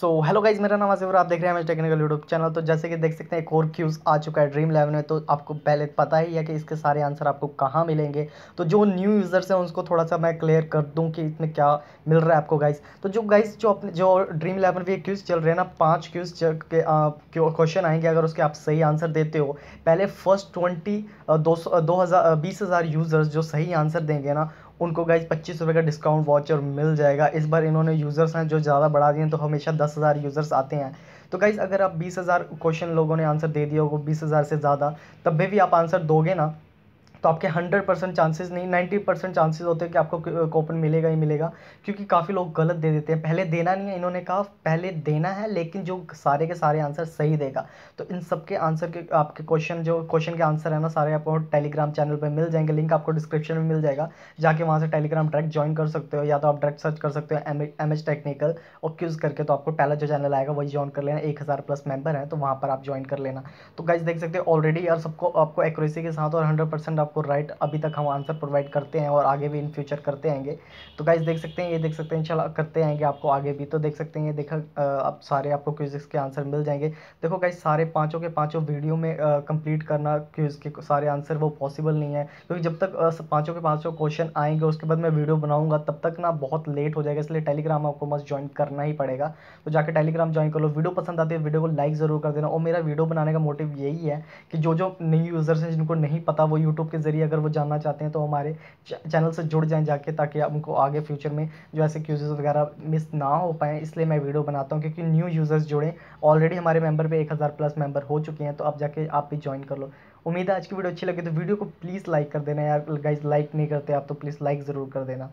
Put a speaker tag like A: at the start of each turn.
A: so hello guys मेरा नाम आसिफ और आप देख रहे हैं हमारे टेक्निकल यूट्यूब चैनल तो जैसे कि देख सकते हैं एक और क्यूज़ आ चुका है ड्रीम इलेवन में तो आपको पहले पता ही है कि इसके सारे आंसर आपको कहाँ मिलेंगे तो जो न्यू यूज़र्स हैं उनको थोड़ा सा मैं क्लियर कर दूँ कि इसमें क्या मिल रहा है आपको गाइज तो जो गाइज जो अपने जो ड्रीम इलेवन भी क्यूज़ चल रहे हैं ना पाँच क्यूज़ के क्वेश्चन आएंगे अगर उसके आप सही आंसर देते हो पहले फर्स्ट ट्वेंटी दो, दो हज़ार बीस हज़ार यूज़र्स जो सही आंसर देंगे ना उनको गाइज पच्चीस रुपये का डिस्काउंट वाचर मिल जाएगा इस बार इन्होंने यूज़र्स हैं जो ज़्यादा बढ़ा दिए हैं तो हमेशा दस हज़ार यूज़र्स आते हैं तो गाइज़ अगर आप बीस हज़ार क्वेश्चन लोगों ने आंसर दे दिया होगा बीस हज़ार से ज़्यादा तब भी आप आंसर दोगे ना तो आपके हंड्रेड परसेंट चांसेज़ नहीं नाइन्टी परसेंट चांसेज होते हैं कि आपको कोपन मिलेगा ही मिलेगा क्योंकि काफ़ी लोग गलत दे देते हैं पहले देना नहीं है इन्होंने कहा पहले देना है लेकिन जो सारे के सारे आंसर सही देगा तो इन सब के आंसर के आपके क्वेश्चन जो क्वेश्चन के आंसर है ना सारे आपको टेलीग्राम चैनल पर मिल जाएंगे लिंक आपको डिस्क्रिप्शन में मिल जाएगा जाके वहाँ से टेलीग्राम डायरेक्ट ज्वाइन कर सकते हो या तो आप डायरेक्ट सर्च कर सकते हो एम एच टेक्निकल और क्यूज़ करके तो आपको पहला जो चैनल आएगा वही ज्वाइन कर लेना एक हज़ार प्लस मेंबर है तो वहाँ पर आप ज्वाइन कर लेना तो गाइज देख सकते हो ऑलरेडी यार सबको आपको एक्यूरेसी के साथ और हंड्रेड परसेंट आप आपको राइट अभी तक हम आंसर प्रोवाइड करते हैं और आगे भी इन फ्यूचर करते आएंगे तो गाइज देख सकते हैं ये देख सकते हैं इन करते आएंगे आपको आगे भी तो देख सकते हैं ये देखा आप सारे आपको क्यूजिक्स के आंसर मिल जाएंगे देखो गाइज सारे पाँचों के पाँचों वीडियो में कंप्लीट करना क्यूज़ के सारे आंसर वो पॉसिबल नहीं है क्योंकि जब तक पाँचों के पाँचों क्वेश्चन आएंगे उसके बाद मैं वीडियो बनाऊंगा तब तक ना बहुत लेट हो जाएगा इसलिए टेलीग्राम आपको मस्ट ज्वाइन करना ही पड़ेगा तो जाकर टेलीग्राम ज्वाइन कर लो वीडियो पसंद आती है वीडियो को लाइक ज़रूर कर देना और मेरा वीडियो बनाने का मोटिव यही है कि जो जो नई यूज़र्स हैं जिनको नहीं पता वो यूट्यूब के ज़रिए अगर वो जानना चाहते हैं तो हमारे चैनल से जुड़ जाएं जाके ताकि उनको आगे फ्यूचर में जो ऐसे क्यूजेस वगैरह मिस ना हो पाएँ इसलिए मैं वीडियो बनाता हूँ क्योंकि न्यू यूज़र्स जुड़ें ऑलरेडी हमारे मेंबर पे हज़ार प्लस मेंबर हो चुके हैं तो आप जाके आप भी ज्वाइन कर लो उम्मीद है आज की वीडियो अच्छी लगी तो वीडियो को प्लीज़ लाइक कर देना यार गाइज लाइक नहीं करते आप तो प्लीज़ लाइक ज़रूर कर देना